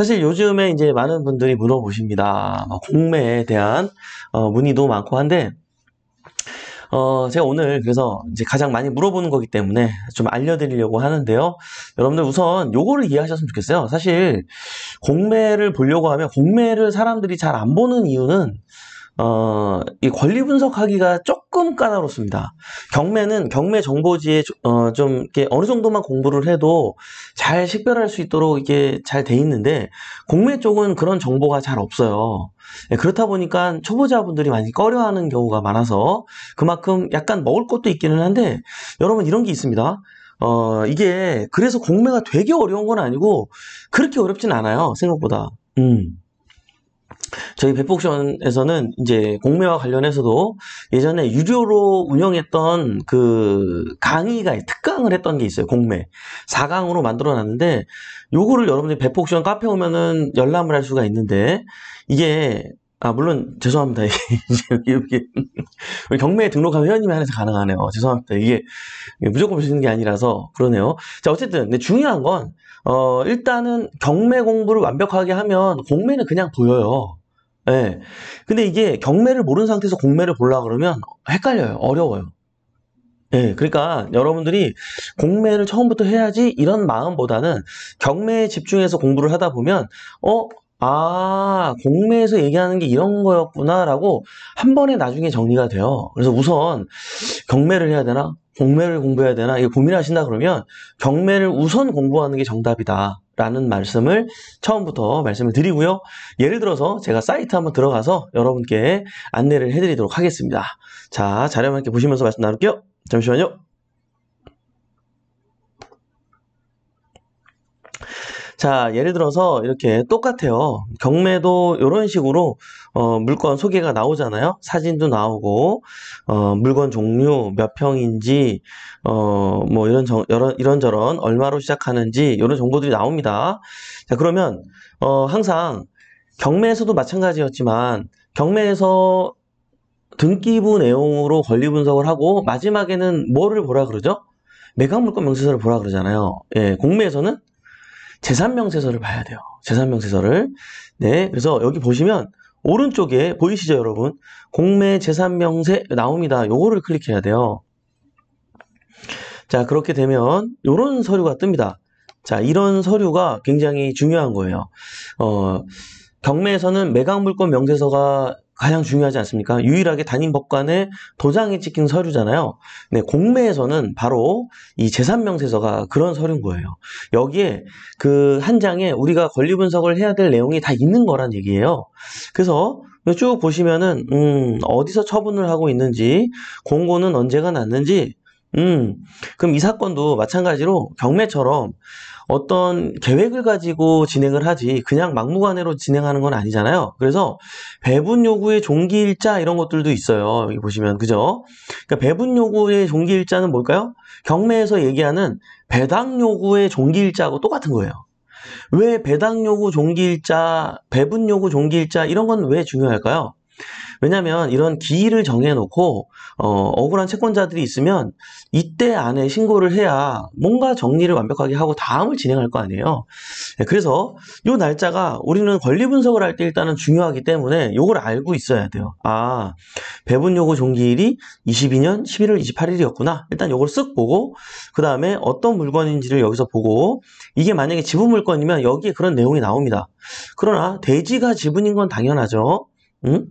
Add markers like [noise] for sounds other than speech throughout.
사실 요즘에 이제 많은 분들이 물어보십니다. 뭐 공매에 대한 어, 문의도 많고 한데 어, 제가 오늘 그래서 이제 가장 많이 물어보는 거기 때문에 좀 알려드리려고 하는데요. 여러분들 우선 요거를 이해하셨으면 좋겠어요. 사실 공매를 보려고 하면 공매를 사람들이 잘 안 보는 이유는 어, 이 권리 분석하기가 조금 까다롭습니다. 경매는 경매 정보지에 어, 좀 이렇게 어느 정도만 공부를 해도 잘 식별할 수 있도록 이게 잘 돼 있는데 공매 쪽은 그런 정보가 잘 없어요. 예, 그렇다 보니까 초보자분들이 많이 꺼려하는 경우가 많아서 그만큼 약간 먹을 것도 있기는 한데 여러분 이런 게 있습니다. 어, 이게 그래서 공매가 되게 어려운 건 아니고 그렇게 어렵진 않아요 생각보다. 음. 저희 백복션에서는 이제 공매와 관련해서도 예전에 유료로 운영했던 그 강의가 특강을 했던 게 있어요. 공매. 4강으로 만들어 놨는데 요거를 여러분들이 백복션 카페 오면은 열람을 할 수가 있는데 이게 아 물론 죄송합니다 [laughs] 이게 경매에 등록한 회원님이 한해서 가능하네요 죄송합니다 이게 무조건 볼시는게 아니라서 그러네요 자 어쨌든 근데 중요한 건 어, 일단은 경매 공부를 완벽하게 하면 공매는 그냥 보여요 네. 근데 이게 경매를 모르는 상태에서 공매를 보려 그러면 헷갈려요. 어려워요. 예, 그러니까 여러분들이 공매를 처음부터 해야지 이런 마음보다는 경매에 집중해서 공부를 하다 보면 어, 아, 공매에서 얘기하는 게 이런 거였구나라고 한 번에 나중에 정리가 돼요. 그래서 우선 경매를 해야 되나? 공매를 공부해야 되나? 이거 고민하신다 그러면 경매를 우선 공부하는 게 정답이다. 라는 말씀을 처음부터 말씀을 드리고요. 예를 들어서 제가 사이트 한번 들어가서 여러분께 안내를 해드리도록 하겠습니다. 자, 자료 함께 보시면서 말씀 나눌게요. 잠시만요. 자, 예를 들어서 이렇게 똑같아요. 경매도 이런 식으로 어, 물건 소개가 나오잖아요. 사진도 나오고 어, 물건 종류 몇 평인지 어, 뭐 이런 저, 이런 이런저런 얼마로 시작하는지 이런 정보들이 나옵니다. 자, 그러면 어, 항상 경매에서도 마찬가지였지만 경매에서 등기부 내용으로 권리 분석을 하고 마지막에는 뭐를 보라 그러죠? 매각 물건 명세서를 보라 그러잖아요. 예, 공매에서는 재산명세서를 봐야 돼요. 재산명세서를. 네, 그래서 여기 보시면 오른쪽에 보이시죠, 여러분? 공매 재산명세 나옵니다. 요거를 클릭해야 돼요. 자, 그렇게 되면 요런 서류가 뜹니다. 자, 이런 서류가 굉장히 중요한 거예요. 어, 경매에서는 매각물권 명세서가 가장 중요하지 않습니까? 유일하게 담임 법관의 도장이 찍힌 서류잖아요. 네, 공매에서는 바로 이 재산명세서가 그런 서류인 거예요. 여기에 그 한 장에 우리가 권리 분석을 해야 될 내용이 다 있는 거란 얘기예요. 그래서 쭉 보시면은 음, 어디서 처분을 하고 있는지, 공고는 언제가 났는지, 음, 그럼 이 사건도 마찬가지로 경매처럼 어떤 계획을 가지고 진행을 하지 그냥 막무가내로 진행하는 건 아니잖아요. 그래서 배분 요구의 종기 일자 이런 것들도 있어요. 여기 보시면 그죠? 그러니까 배분 요구의 종기 일자는 뭘까요? 경매에서 얘기하는 배당 요구의 종기 일자하고 똑같은 거예요. 왜 배당 요구 종기 일자, 배분 요구 종기 일자 이런 건 왜 중요할까요? 왜냐하면 이런 기일을 정해놓고 어, 억울한 채권자들이 있으면 이때 안에 신고를 해야 뭔가 정리를 완벽하게 하고 다음을 진행할 거 아니에요. 네, 그래서 이 날짜가 우리는 권리 분석을 할 때 일단은 중요하기 때문에 이걸 알고 있어야 돼요. 아 배분 요구 종기일이 22년 11월 28일이었구나. 일단 이걸 쓱 보고 그 다음에 어떤 물건인지를 여기서 보고 이게 만약에 지분 물건이면 여기에 그런 내용이 나옵니다. 그러나 대지가 지분인 건 당연하죠. 응?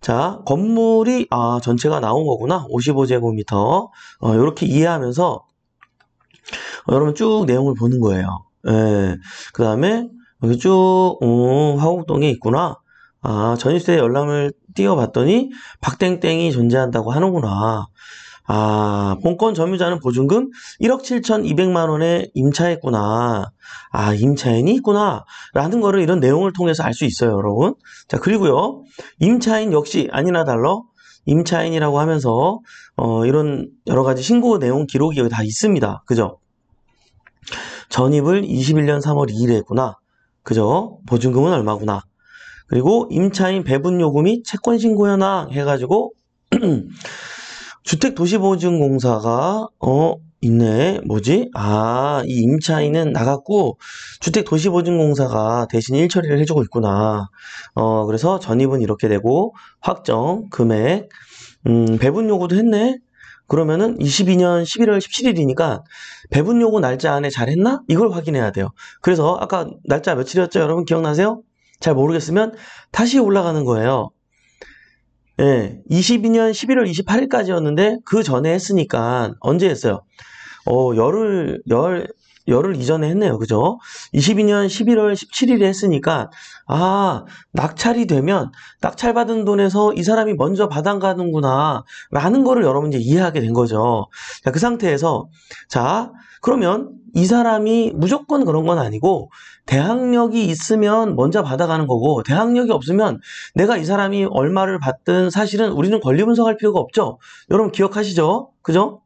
자, 건물이 아, 전체가 나온 거구나. 55제곱미터. 어, 이렇게 이해하면서 어, 여러분 쭉 내용을 보는 거예요. 예. 그 다음에 여기 쭉 오, 음, 화곡동에 있구나. 아, 전입세 열람을 띄워봤더니 박땡땡이 존재한다고 하는구나. 아, 본권 점유자는 보증금 1억 7,200만 원에 임차했구나. 아, 임차인이 있구나. 라는 거를 이런 내용을 통해서 알 수 있어요, 여러분. 자, 그리고요. 임차인 역시 아니나 달러 임차인이라고 하면서 어, 이런 여러 가지 신고 내용 기록이 여기 다 있습니다. 그죠? 전입을 21년 3월 2일에 했구나. 그죠? 보증금은 얼마구나. 그리고 임차인 배분 요금이 채권 신고 현황 해가지고 [clears throat] 음, 주택도시보증공사가 어 있네 뭐지 아이 임차인은 나갔고 주택도시보증공사가 대신 일처리를 해주고 있구나 어 그래서 전입은 이렇게 되고 확정 금액 음 배분 요구도 했네 그러면은 22년 11월 17일이니까 배분 요구 날짜 안에 잘 했나 이걸 확인해야 돼요 그래서 아까 날짜 며칠이었죠 여러분 기억나세요 잘 모르겠으면 다시 올라가는 거예요 예, 22년 11월 28일까지였는데 그 전에 했으니까 언제 했어요? 어, 열흘, 열, 열흘 이전에 했네요. 그죠? 22년 11월 17일에 했으니까, 아, 낙찰이 되면 낙찰받은 돈에서 이 사람이 먼저 바아가는구나 라는 거를 여러분 이제 이해하게 된 거죠. 자, 그 상태에서, 자, 그러면 이 사람이 무조건 그런 건 아니고 대항력이 있으면 먼저 받아가는 거고 대항력이 없으면 내가 이 사람이 얼마를 받든 사실은 우리는 권리 분석할 필요가 없죠. 여러분 기억하시죠? 그죠?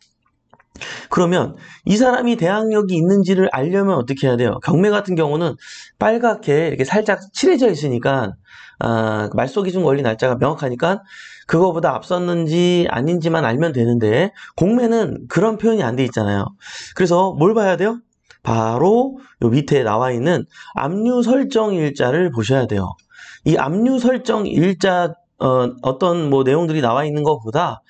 그러면 이 사람이 대항력이 있는지를 알려면 어떻게 해야 돼요? 경매 같은 경우는 빨갛게 이렇게 살짝 칠해져 있으니까 아, 말소 기준 원리 날짜가 명확하니까 그거보다 앞섰는지 아닌지만 알면 되는데 공매는 그런 표현이 안 돼 있잖아요. 그래서 뭘 봐야 돼요? 바로 요 밑에 나와 있는 압류 설정 일자를 보셔야 돼요. 이 압류 설정 일자 어, 떤뭐 내용들이 나와 있는 것보다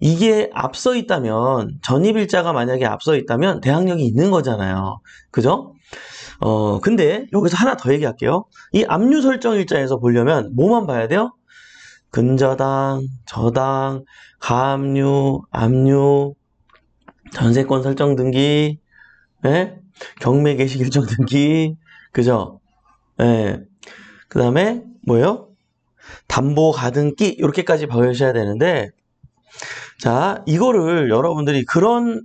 이게 앞서 있다면 전입일자가 만약에 앞서 있다면 대항력이 있는 거잖아요. 그죠? 어, 근데 여기서 하나 더 얘기할게요. 이 압류 설정 일자에서 보려면 뭐만 봐야 돼요? 근저당, 저당, 가압류, 압류, 전세권 설정 등기, 예? 경매 개시 결정 등기, 그죠? 예. 그 다음에 뭐예요? 담보 가등기 이렇게까지 배우셔야 되는데 자 이거를 여러분들이 그런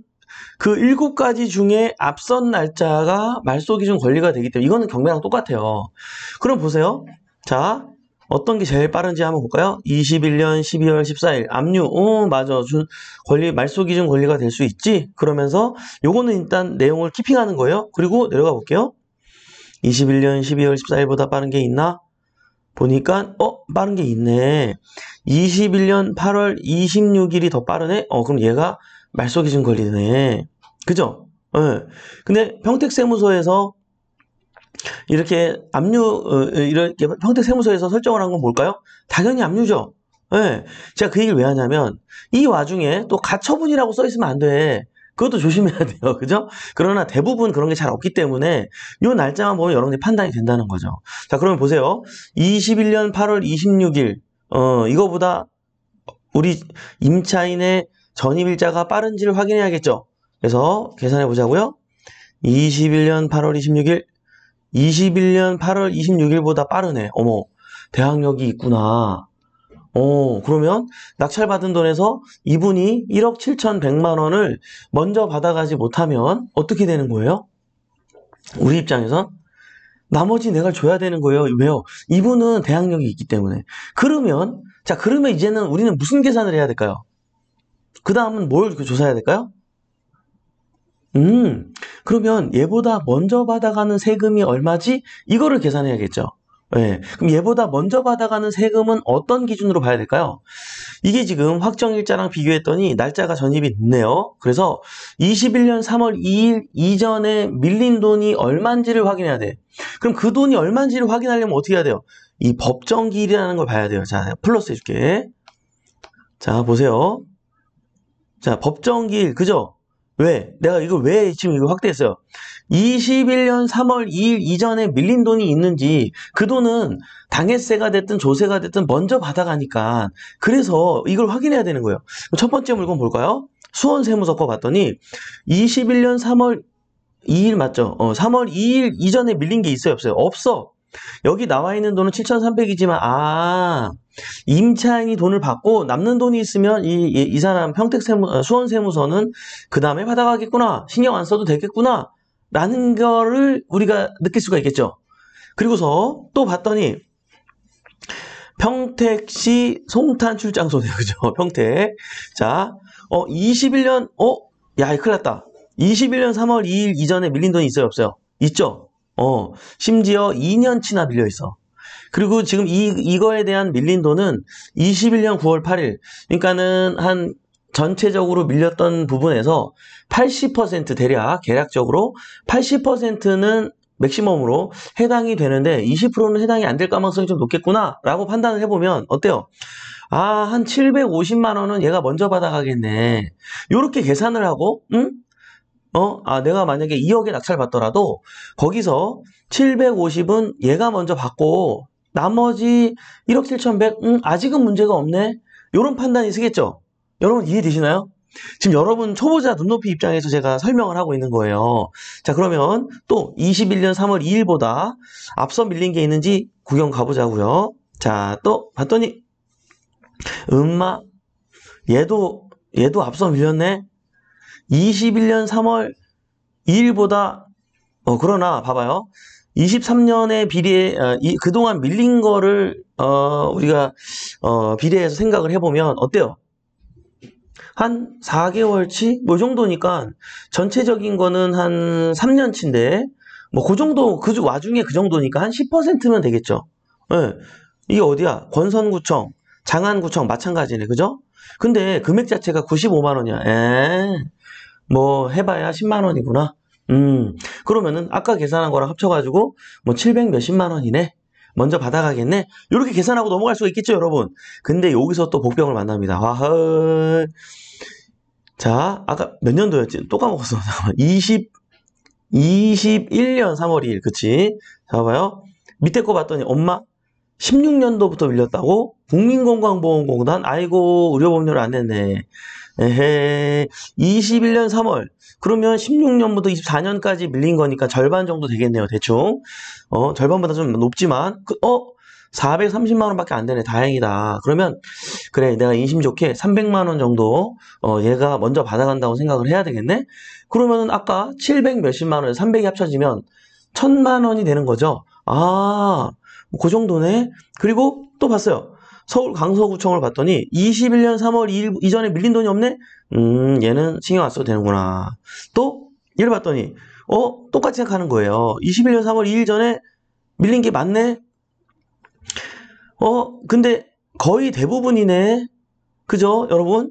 그 일곱 가지 중에 앞선 날짜가 말소기준 권리가 되기 때문에 이거는 경매랑 똑같아요. 그럼 보세요. 자 어떤 게 제일 빠른지 한번 볼까요? 21년 12월 14일 압류 어 맞아 준 권리 말소기준 권리가 될 수 있지 그러면서 요거는 일단 내용을 키핑하는 거예요. 그리고 내려가 볼게요. 21년 12월 14일보다 빠른 게 있나? 보니까 어 빠른 게 있네 21년 8월 26일이 더 빠르네 어 그럼 얘가 말소 기준 걸리네 그죠 예. 근데 평택 세무서에서 이렇게 압류 어, 어, 이렇게 평택 세무서에서 설정을 한 건 뭘까요 당연히 압류죠 예. 제가 그 얘기를 왜 하냐면 이 와중에 또 가처분이라고 써 있으면 안돼 그것도 조심해야 돼요. [laughs] 그죠? 그러나 대부분 그런 게 잘 없기 때문에 이 날짜만 보면 여러분이 판단이 된다는 거죠. 자, 그러면 보세요. 21년 8월 26일, 어, 이거보다 우리 임차인의 전입일자가 빠른지를 확인해야겠죠. 그래서 계산해 보자고요. 21년 8월 26일, 21년 8월 26일보다 빠르네. 어머, 대항력이 있구나. 어, 그러면 낙찰받은 돈에서 이분이 1억 7,100만 천 원을 먼저 받아가지 못하면 어떻게 되는 거예요? 우리 입장에선 나머지 내가 줘야 되는 거예요. 왜요? 이분은 대항력이 있기 때문에. 그러면 자, 그러면 이제는 우리는 무슨 계산을 해야 될까요? 그 다음은 뭘 그 조사해야 될까요? 음, 그러면 얘보다 먼저 받아가는 세금이 얼마지? 이거를 계산해야겠죠. 예. 그럼 얘보다 먼저 받아가는 세금은 어떤 기준으로 봐야 될까요? 이게 지금 확정일자랑 비교했더니 날짜가 전입이 늦네요. 그래서 21년 3월 2일 이전에 밀린 돈이 얼만지를 확인해야 돼. 그럼 그 돈이 얼만지를 확인하려면 어떻게 해야 돼요? 이 법정기일이라는 걸 봐야 돼요. 자, 플러스 해줄게. 자, 보세요. 자, 법정기일, 그죠? 왜? 내가 이거 왜 지금 이거 확대했어요? 21년 3월 2일 이전에 밀린 돈이 있는지 그 돈은 당해세가 됐든 조세가 됐든 먼저 받아가니까 그래서 이걸 확인해야 되는 거예요. 첫 번째 물건 볼까요? 수원 세무서 거 봤더니 21년 3월 2일 맞죠? 어, 3월 2일 이전에 밀린 게 있어요? 없어요? 없어. 여기 나와 있는 돈은 7,300이지만 아 임차인이 돈을 받고 남는 돈이 있으면 이, 이, 이 사람 평택 세무, 어, 수원 세무서는 그 다음에 받아가겠구나 신경 안 써도 되겠구나 라는 거를 우리가 느낄 수가 있겠죠. 그리고서 또 봤더니 평택시 송탄 출장소네요. [laughs] 그죠? 평택. 자, 어, 21년, 어? 야, 큰일 났다. 21년 3월 2일 이전에 밀린 돈이 있어요? 없어요? 있죠? 어, 심지어 2년치나 밀려 있어. 그리고 지금 이, 이거에 대한 밀린 돈은 21년 9월 8일, 그러니까는 한 전체적으로 밀렸던 부분에서 80% 대략, 계략적으로 80%는 맥시멈으로 해당이 되는데 20%는 해당이 안 될 가능성이 좀 높겠구나 라고 판단을 해보면 어때요? 아, 한 750만 원은 얘가 먼저 받아가겠네. 이렇게 계산을 하고, 응? 어? 아, 내가 만약에 2억에 낙찰받더라도 거기서 750은 얘가 먼저 받고 나머지 1억 7,100, 음, 아직은 문제가 없네? 이런 판단이 쓰겠죠? 여러분 이해되시나요? 지금 여러분 초보자 눈높이 입장에서 제가 설명을 하고 있는 거예요. 자, 그러면 또 21년 3월 2일보다 앞서 밀린 게 있는지 구경 가보자고요. 자, 또 봤더니 음마 얘도 얘도 앞서 밀렸네. 21년 3월 2일보다 어, 그러나 봐봐요. 23년에 비례 어, 이, 그동안 밀린 거를 어, 우리가 어, 비례해서 생각을 해보면 어때요? 한 4개월치 뭐 정도니까 전체적인 거는 한 3년치인데 뭐 그 정도 그 와중에 그 정도니까 한 10%면 되겠죠. 네. 이게 어디야? 권선구청, 장안구청 마찬가지네, 그죠? 근데 금액 자체가 95만 원이야. 에이. 예. 뭐 해봐야 10만 원이구나. 음, 그러면은 아까 계산한 거랑 합쳐가지고 뭐 700 몇십만 원이네. 먼저 받아가겠네. 이렇게 계산하고 넘어갈 수가 있겠죠, 여러분. 근데 여기서 또 복병을 만납니다. 와헐. 자, 아까 몇 년도였지? 또 까먹었어. 잠깐만. 20, 21년 3월 2일. 그치? 자, 봐요 밑에 거 봤더니 엄마 16년도부터 밀렸다고? 국민건강보험공단? 아이고, 의료보험료를 안 냈네. 에헤, 21년 3월. 그러면 16년부터 24년까지 밀린 거니까 절반 정도 되겠네요, 대충. 어, 절반보다 좀 높지만, 그, 어? 430만원 밖에 안 되네. 다행이다. 그러면, 그래, 내가 인심 좋게 300만원 정도, 어, 얘가 먼저 받아간다고 생각을 해야 되겠네? 그러면은 아까 700 몇십만원, 300이 합쳐지면 1000만원이 되는 거죠? 아, 뭐 그 정도네? 그리고 또 봤어요. 서울 강서구청을 봤더니 21년 3월 2일 이전에 밀린 돈이 없네? 음, 얘는 신경 안 써도 되는구나. 또 얘를 봤더니 어? 똑같이 생각하는 거예요. 21년 3월 2일 전에 밀린 게 맞네? 어? 근데 거의 대부분이네? 그죠? 여러분?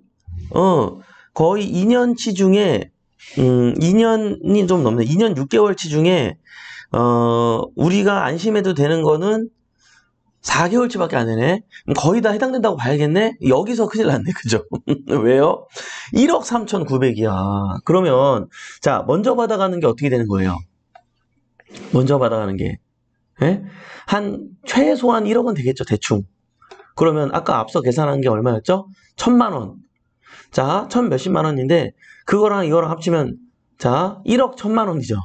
어, 거의 2년치 중에 음, 2년이 좀 넘네. 2년 6개월치 중에 어, 우리가 안심해도 되는 거는 4개월치밖에 안 되네. 거의 다 해당된다고 봐야겠네. 여기서 큰일 났네. 그죠? [laughs] 왜요? 1억 3,900이야. 그러면 자, 먼저 받아가는 게 어떻게 되는 거예요? 먼저 받아가는 게. 예? 한 최소한 1억은 되겠죠, 대충. 그러면 아까 앞서 계산한 게 얼마였죠? 천만 원. 자, 천 몇십만 원인데 그거랑 이거랑 합치면 자, 1억 천만 원이죠.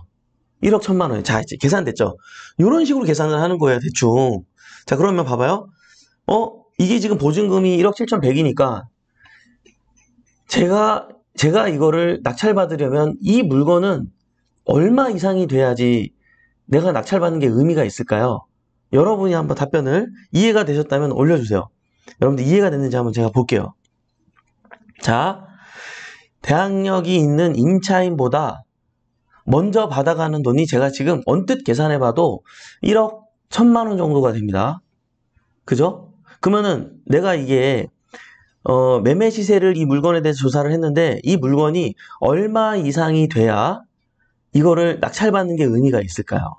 1억 천만 원. 자, 이제 계산됐죠? 이런 식으로 계산을 하는 거예요, 대충. 자, 그러면 봐봐요. 어? 이게 지금 보증금이 1억 7,100이니까 제가 제가 이거를 낙찰받으려면 이 물건은 얼마 이상이 돼야지 내가 낙찰받는 게 의미가 있을까요? 여러분이 한번 답변을 이해가 되셨다면 올려주세요. 여러분들 이해가 됐는지 한번 제가 볼게요. 자, 대항력이 있는 임차인보다 먼저 받아가는 돈이 제가 지금 언뜻 계산해봐도 1억 천만 원 정도가 됩니다. 그죠? 그러면은 내가 이게 어, 매매 시세를 이 물건에 대해서 조사를 했는데 이 물건이 얼마 이상이 돼야 이거를 낙찰받는 게 의미가 있을까요?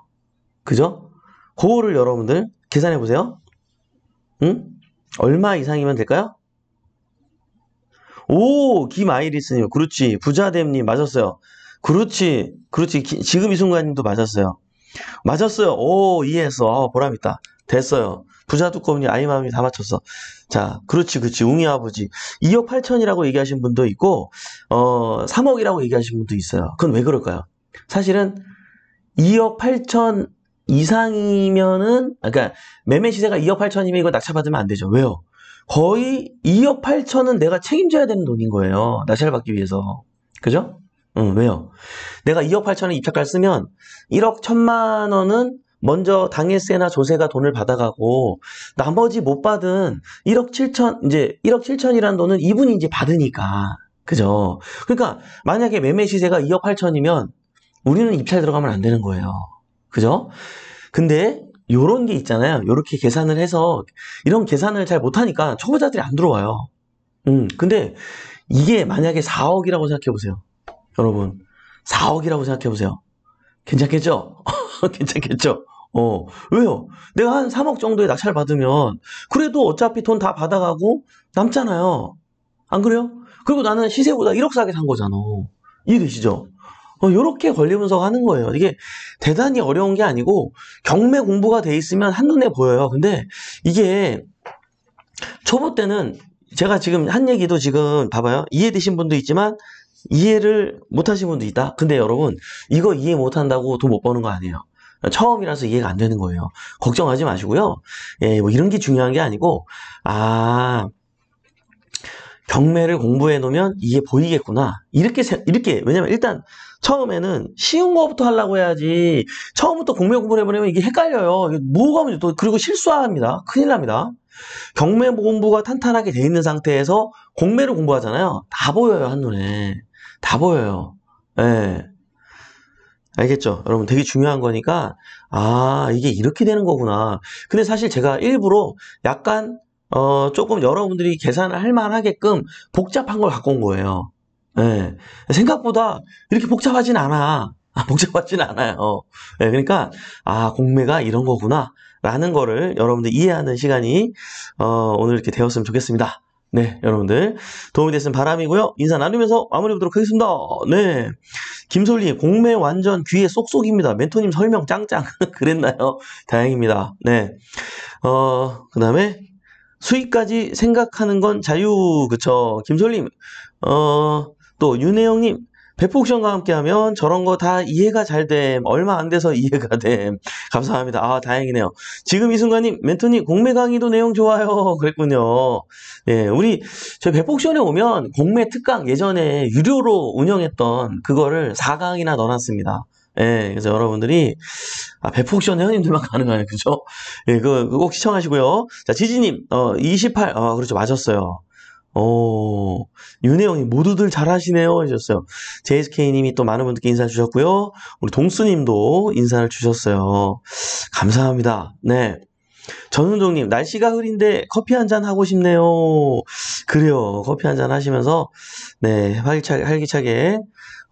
그죠? 그거를 여러분들 계산해 보세요. 응? 얼마 이상이면 될까요? 오, 김아이리스님. 그렇지. 부자됨님 맞았어요. 그렇지. 그렇지. 지금 이 순간님도 맞았어요. 맞았어요. 오, 이해했어. 아, 보람있다. 됐어요. 부자 두꺼우니 아이마음이 다 맞췄어. 자, 그렇지, 그렇지. 웅이 아버지. 2억 8천이라고 얘기하신 분도 있고, 어, 3억이라고 얘기하신 분도 있어요. 그건 왜 그럴까요? 사실은 2억 8천 이상이면은, 아, 그러니까 매매 시세가 2억 8천이면 이거 낙찰받으면 안 되죠. 왜요? 거의 2억 8천은 내가 책임져야 되는 돈인 거예요. 낙찰받기 위해서. 그죠? 응, 어, 왜요? 내가 2억 8천에 입찰가를 쓰면 1억 1천만 원은 먼저 당일세나 조세가 돈을 받아가고 나머지 못 받은 1억 7천 이제 1억 7천이라는 돈은 이분이 이제 받으니까 그죠? 그러니까 만약에 매매 시세가 2억 8천이면 우리는 입찰 들어가면 안 되는 거예요. 그죠? 근데 요런 게 있잖아요. 요렇게 계산을 해서 이런 계산을 잘 못하니까 초보자들이 안 들어와요. 음, 근데 이게 만약에 4억이라고 생각해 보세요. 여러분 4억이라고 생각해 보세요. 괜찮겠죠? [laughs] 괜찮겠죠? 어, 왜요? 내가 한 3억 정도의 낙찰 받으면 그래도 어차피 돈 다 받아가고 남잖아요. 안 그래요? 그리고 나는 시세보다 1억 싸게 산 거잖아. 이해되시죠? 이렇게 어, 권리 분석하는 거예요. 이게 대단히 어려운 게 아니고 경매 공부가 돼 있으면 한눈에 보여요. 근데 이게 초보 때는 제가 지금 한 얘기도 지금 봐봐요. 이해되신 분도 있지만 이해를 못하신 분도 있다. 근데 여러분 이거 이해 못한다고 돈 못 버는 거 아니에요. 처음이라서 이해가 안 되는 거예요. 걱정하지 마시고요. 예, 뭐 이런 게 중요한 게 아니고 아 경매를 공부해 놓으면 이게 보이겠구나. 이렇게, 이렇게, 왜냐면 일단 처음에는 쉬운 거부터 하려고 해야지. 처음부터 공매 공부를 해버리면 이게 헷갈려요. 뭐가 문제, 또, 그리고 실수합니다. 큰일 납니다. 경매 공부가 탄탄하게 돼 있는 상태에서 공매를 공부하잖아요. 다 보여요, 한눈에. 다 보여요. 예. 알겠죠? 여러분 되게 중요한 거니까 아 이게 이렇게 되는 거구나 근데 사실 제가 일부러 약간 어 조금 여러분들이 계산을 할 만하게끔 복잡한 걸 갖고 온 거예요 예. 생각보다 이렇게 복잡하진 않아 아, 복잡하진 않아요 예, 그러니까 아 공매가 이런 거구나 라는 거를 여러분들 이해하는 시간이 어, 오늘 이렇게 되었으면 좋겠습니다 네, 여러분들 도움이 됐으면 바람이고요. 인사 나누면서 마무리 보도록 하겠습니다. 네, 김솔리 공매 완전 귀에 쏙쏙입니다. 멘토님 설명 짱짱 [laughs] 그랬나요? 다행입니다. 네, 어 그다음에 수익까지 생각하는 건 자유 그쵸? 김솔님, 어또 윤혜영님 배포옵션과 함께하면 저런 거 다 이해가 잘 됨. 얼마 안 돼서 [laughs] 이해가 됨. 감사합니다. 아 다행이네요. 지금 이 순간님 멘토님 공매 강의도 내용 좋아요. [laughs] 그랬군요. 예, 우리 저희 배포옵션에 오면 공매 특강 예전에 유료로 운영했던 그거를 4강이나 넣어놨습니다. 예, 그래서 여러분들이 아, 배포옵션 회원님들만 가능하네요. 그죠? 예, 그거, 그거 꼭 시청하시고요. 자, 지지님, 어, 28, 어, 아, 그렇죠. 맞았어요. 오, 어, 윤혜영이 모두들 잘하시네요 하셨어요 JSK님이 또 많은 분들께 인사 주셨고요. 우리 동수님도 인사를 주셨어요. 감사합니다. 네. 전은종님, 날씨가 흐린데 커피 한잔 하고 싶네요. 그래요. 커피 한잔 하시면서, 네, 활기차게, 활기차게,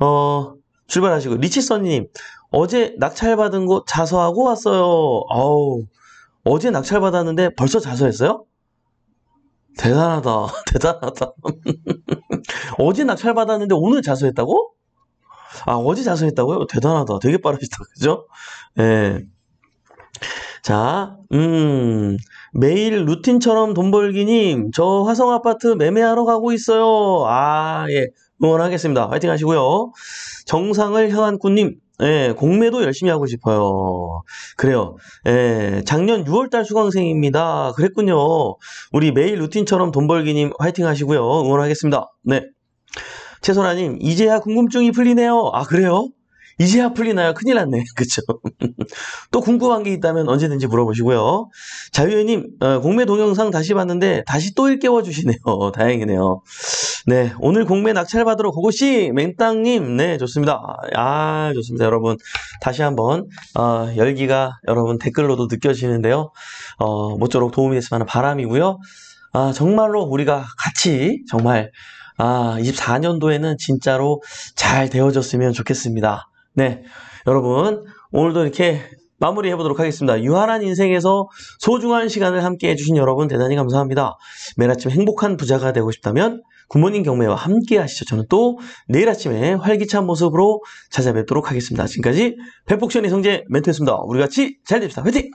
어, 출발하시고. 리치선님, 어제 낙찰받은 곳 자서하고 왔어요. 아우 어제 낙찰받았는데 벌써 자서했어요? 대단하다. [laughs] 대단하다. 어제 낙찰 받았는데 오늘 자수했다고? 아, 어제 자수했다고요? 대단하다. 되게 빠르시다. [laughs] 그죠? 예. 자, 음, 매일 루틴처럼 돈 벌기님, 저 화성 아파트 매매하러 가고 있어요. 아, 예. 응원하겠습니다. 화이팅 하시고요. 정상을 향한 꾸님, 예, 공매도 열심히 하고 싶어요. 그래요. 예, 작년 6월달 수강생입니다. 그랬군요. 우리 매일 루틴처럼 돈 벌기님 화이팅 하시고요. 응원하겠습니다. 네. 최소라님, 이제야 궁금증이 풀리네요. 아, 그래요? 이제야 풀리나요? 큰일 났네. [laughs] 그쵸? [laughs] 또 궁금한 게 있다면 언제든지 물어보시고요. 자유현님, 어, 공매 동영상 다시 봤는데 다시 또 일깨워 주시네요. [laughs] 다행이네요. 네, 오늘 공매 낙찰받으러 고고씨! 맹땅님, 네, 좋습니다. 아, 좋습니다. 여러분, 다시 한번, 어, 열기가 여러분 댓글로도 느껴지는데요. 어, 모쪼록 도움이 됐으면 하는 바람이고요. 아, 정말로 우리가 같이 정말 아, 24년도에는 진짜로 잘 되어졌으면 좋겠습니다. 네, 여러분 오늘도 이렇게 마무리해 보도록 하겠습니다. 유한한 인생에서 소중한 시간을 함께 해주신 여러분 대단히 감사합니다. 매일 아침 행복한 부자가 되고 싶다면 굿모닝 경매와 함께 하시죠. 저는 또 내일 아침에 활기찬 모습으로 찾아뵙도록 하겠습니다. 지금까지 백복션의 성재 멘토였습니다. 우리 같이 잘 됩시다. 화이팅!